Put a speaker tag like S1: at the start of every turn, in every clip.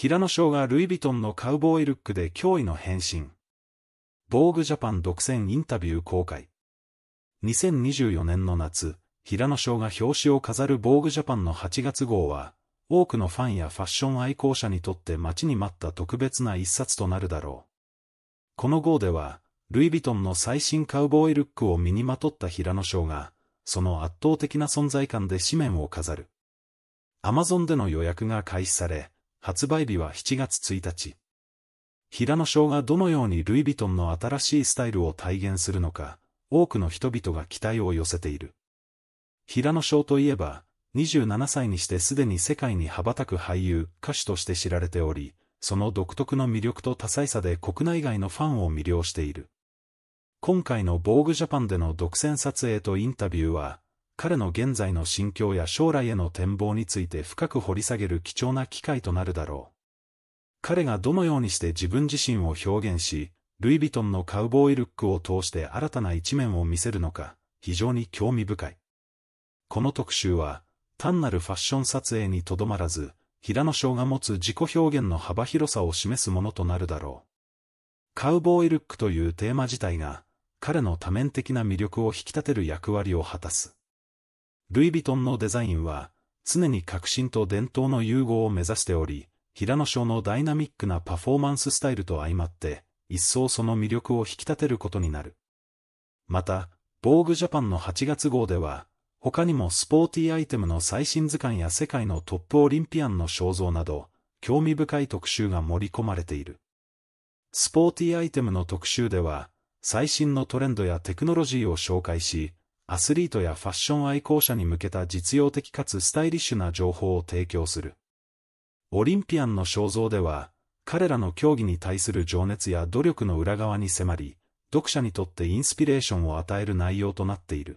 S1: 平野翔がルイ・ヴィトンのカウボーイルックで驚異の変身。防具ジャパン独占インタビュー公開。2024年の夏、平野翔が表紙を飾る防具ジャパンの8月号は、多くのファンやファッション愛好者にとって待ちに待った特別な一冊となるだろう。この号では、ルイ・ヴィトンの最新カウボーイルックを身にまとった平野翔が、その圧倒的な存在感で紙面を飾る。Amazon での予約が開始され、発売日は7月1日。平野翔がどのようにルイ・ヴィトンの新しいスタイルを体現するのか、多くの人々が期待を寄せている。平野翔といえば、27歳にしてすでに世界に羽ばたく俳優、歌手として知られており、その独特の魅力と多彩さで国内外のファンを魅了している。今回の防具ジャパンでの独占撮影とインタビューは、彼の現在の心境や将来への展望について深く掘り下げる貴重な機会となるだろう。彼がどのようにして自分自身を表現し、ルイ・ヴィトンのカウボーイルックを通して新たな一面を見せるのか、非常に興味深い。この特集は、単なるファッション撮影にとどまらず、平野翔が持つ自己表現の幅広さを示すものとなるだろう。カウボーイルックというテーマ自体が、彼の多面的な魅力を引き立てる役割を果たす。ルイ・ヴィトンのデザインは、常に革新と伝統の融合を目指しており、平野賞のダイナミックなパフォーマンススタイルと相まって、一層その魅力を引き立てることになる。また、防具ジャパンの8月号では、他にもスポーティーアイテムの最新図鑑や世界のトップオリンピアンの肖像など、興味深い特集が盛り込まれている。スポーティーアイテムの特集では、最新のトレンドやテクノロジーを紹介し、アスリートやファッション愛好者に向けた実用的かつスタイリッシュな情報を提供する。オリンピアンの肖像では、彼らの競技に対する情熱や努力の裏側に迫り、読者にとってインスピレーションを与える内容となっている。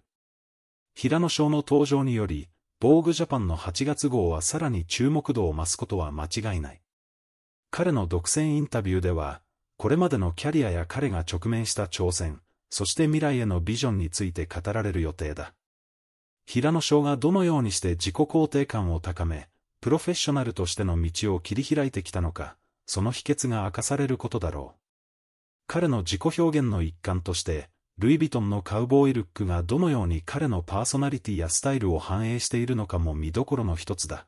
S1: 平野賞の登場により、防具ジャパンの8月号はさらに注目度を増すことは間違いない。彼の独占インタビューでは、これまでのキャリアや彼が直面した挑戦、そして未来へのビジョンについて語られる予定だ。平野翔がどのようにして自己肯定感を高め、プロフェッショナルとしての道を切り開いてきたのか、その秘訣が明かされることだろう。彼の自己表現の一環として、ルイ・ヴィトンのカウボーイルックがどのように彼のパーソナリティやスタイルを反映しているのかも見どころの一つだ。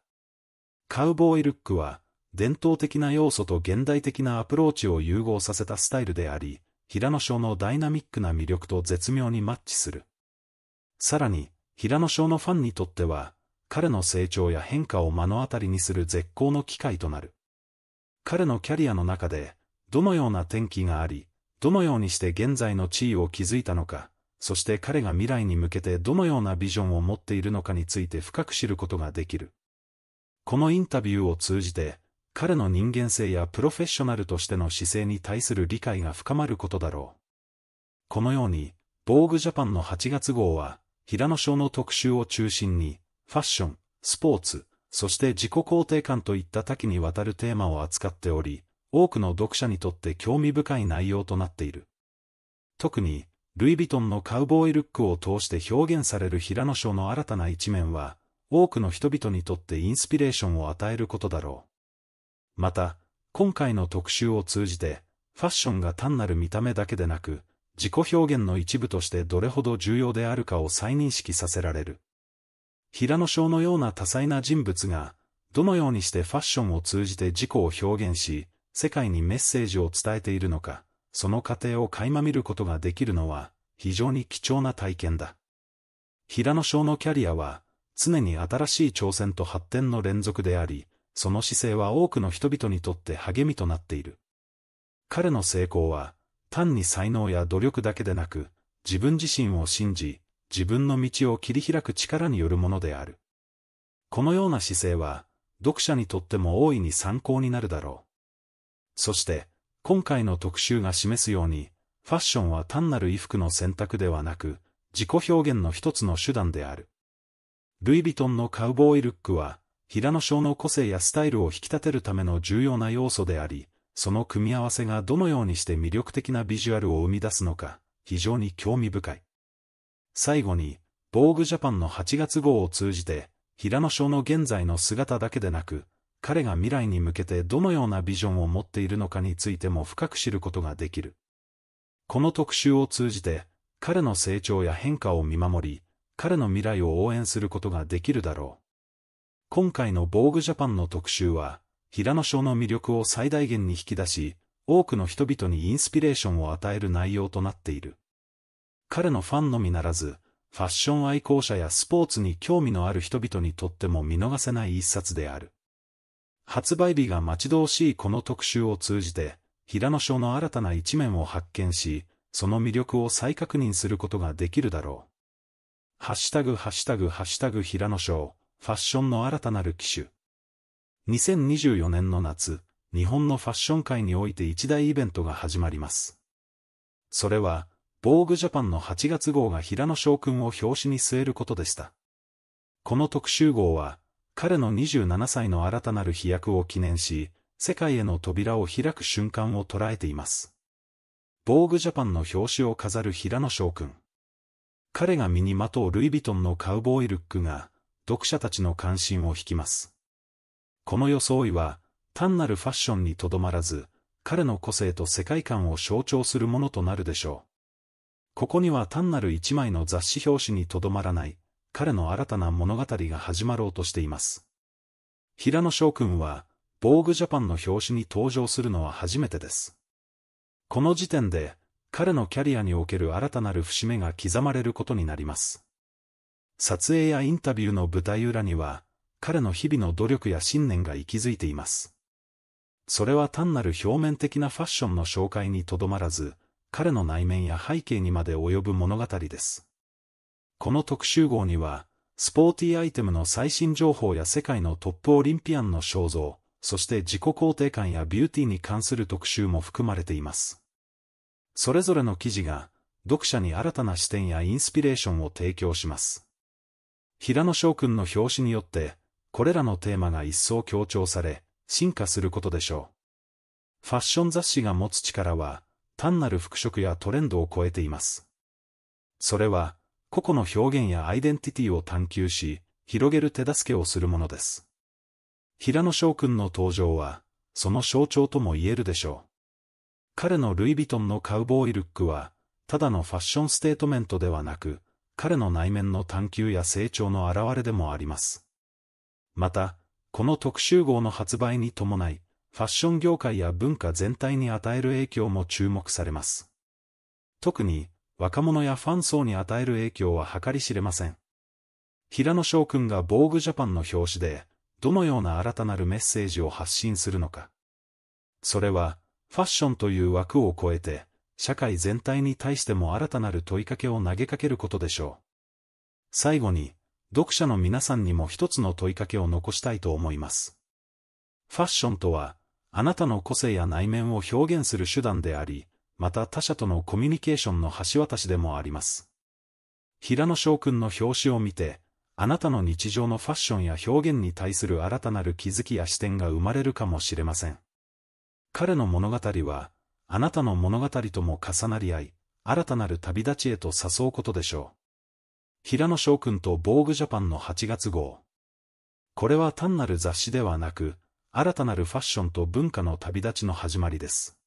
S1: カウボーイルックは、伝統的な要素と現代的なアプローチを融合させたスタイルであり、平野翔のダイナミックな魅力と絶妙にマッチする。さらに、平野翔のファンにとっては、彼の成長や変化を目の当たりにする絶好の機会となる。彼のキャリアの中で、どのような転機があり、どのようにして現在の地位を築いたのか、そして彼が未来に向けてどのようなビジョンを持っているのかについて深く知ることができる。このインタビューを通じて、彼の人間性やプロフェッショナルとしての姿勢に対する理解が深まることだろう。このように、防具ジャパンの8月号は、平野翔の特集を中心に、ファッション、スポーツ、そして自己肯定感といった多岐にわたるテーマを扱っており、多くの読者にとって興味深い内容となっている。特に、ルイ・ヴィトンのカウボーイルックを通して表現される平野賞の新たな一面は、多くの人々にとってインスピレーションを与えることだろう。また、今回の特集を通じて、ファッションが単なる見た目だけでなく、自己表現の一部としてどれほど重要であるかを再認識させられる。平野翔のような多彩な人物が、どのようにしてファッションを通じて自己を表現し、世界にメッセージを伝えているのか、その過程を垣間見ることができるのは、非常に貴重な体験だ。平野翔のキャリアは、常に新しい挑戦と発展の連続であり、その姿勢は多くの人々にとって励みとなっている。彼の成功は、単に才能や努力だけでなく、自分自身を信じ、自分の道を切り開く力によるものである。このような姿勢は、読者にとっても大いに参考になるだろう。そして、今回の特集が示すように、ファッションは単なる衣服の選択ではなく、自己表現の一つの手段である。ルイ・ヴィトンのカウボーイルックは、平野翔の個性やスタイルを引き立てるための重要な要素であり、その組み合わせがどのようにして魅力的なビジュアルを生み出すのか、非常に興味深い。最後に、防具ジャパンの8月号を通じて、平野翔の現在の姿だけでなく、彼が未来に向けてどのようなビジョンを持っているのかについても深く知ることができる。この特集を通じて、彼の成長や変化を見守り、彼の未来を応援することができるだろう。今回の防具ジャパンの特集は、平野賞の魅力を最大限に引き出し、多くの人々にインスピレーションを与える内容となっている。彼のファンのみならず、ファッション愛好者やスポーツに興味のある人々にとっても見逃せない一冊である。発売日が待ち遠しいこの特集を通じて、平野賞の新たな一面を発見し、その魅力を再確認することができるだろう。ハッシュタグハッシュタグハッシュタグ平野賞。ファッションの新たなる機種。2024年の夏、日本のファッション界において一大イベントが始まります。それは、防具ジャパンの8月号が平野翔君を表紙に据えることでした。この特集号は、彼の27歳の新たなる飛躍を記念し、世界への扉を開く瞬間を捉えています。防具ジャパンの表紙を飾る平野翔君。彼が身にまとうルイ・ヴィトンのカウボーイルックが、読者たちの関心を引きます。この装いは、単なるファッションにとどまらず、彼の個性と世界観を象徴するものとなるでしょう。ここには単なる一枚の雑誌表紙にとどまらない、彼の新たな物語が始まろうとしています。平野翔君んは、防具ジャパンの表紙に登場するのは初めてです。この時点で、彼のキャリアにおける新たなる節目が刻まれることになります。撮影やインタビューの舞台裏には、彼の日々の努力や信念が息づいています。それは単なる表面的なファッションの紹介にとどまらず、彼の内面や背景にまで及ぶ物語です。この特集号には、スポーティーアイテムの最新情報や世界のトップオリンピアンの肖像、そして自己肯定感やビューティーに関する特集も含まれています。それぞれの記事が、読者に新たな視点やインスピレーションを提供します。平野翔くんの表紙によって、これらのテーマが一層強調され、進化することでしょう。ファッション雑誌が持つ力は、単なる服飾やトレンドを超えています。それは、個々の表現やアイデンティティを探求し、広げる手助けをするものです。平野翔くんの登場は、その象徴とも言えるでしょう。彼のルイ・ヴィトンのカウボーイルックは、ただのファッションステートメントではなく、彼の内面の探求や成長の表れでもあります。また、この特集号の発売に伴い、ファッション業界や文化全体に与える影響も注目されます。特に、若者やファン層に与える影響は計り知れません。平野翔くんが防具ジャパンの表紙で、どのような新たなるメッセージを発信するのか。それは、ファッションという枠を超えて、社会全体に対しても新たなる問いかけを投げかけることでしょう。最後に、読者の皆さんにも一つの問いかけを残したいと思います。ファッションとは、あなたの個性や内面を表現する手段であり、また他者とのコミュニケーションの橋渡しでもあります。平野翔くんの表紙を見て、あなたの日常のファッションや表現に対する新たなる気づきや視点が生まれるかもしれません。彼の物語は、あなたの物語とも重なり合い、新たなる旅立ちへと誘うことでしょう。平野翔くんと防具ジャパンの8月号。これは単なる雑誌ではなく、新たなるファッションと文化の旅立ちの始まりです。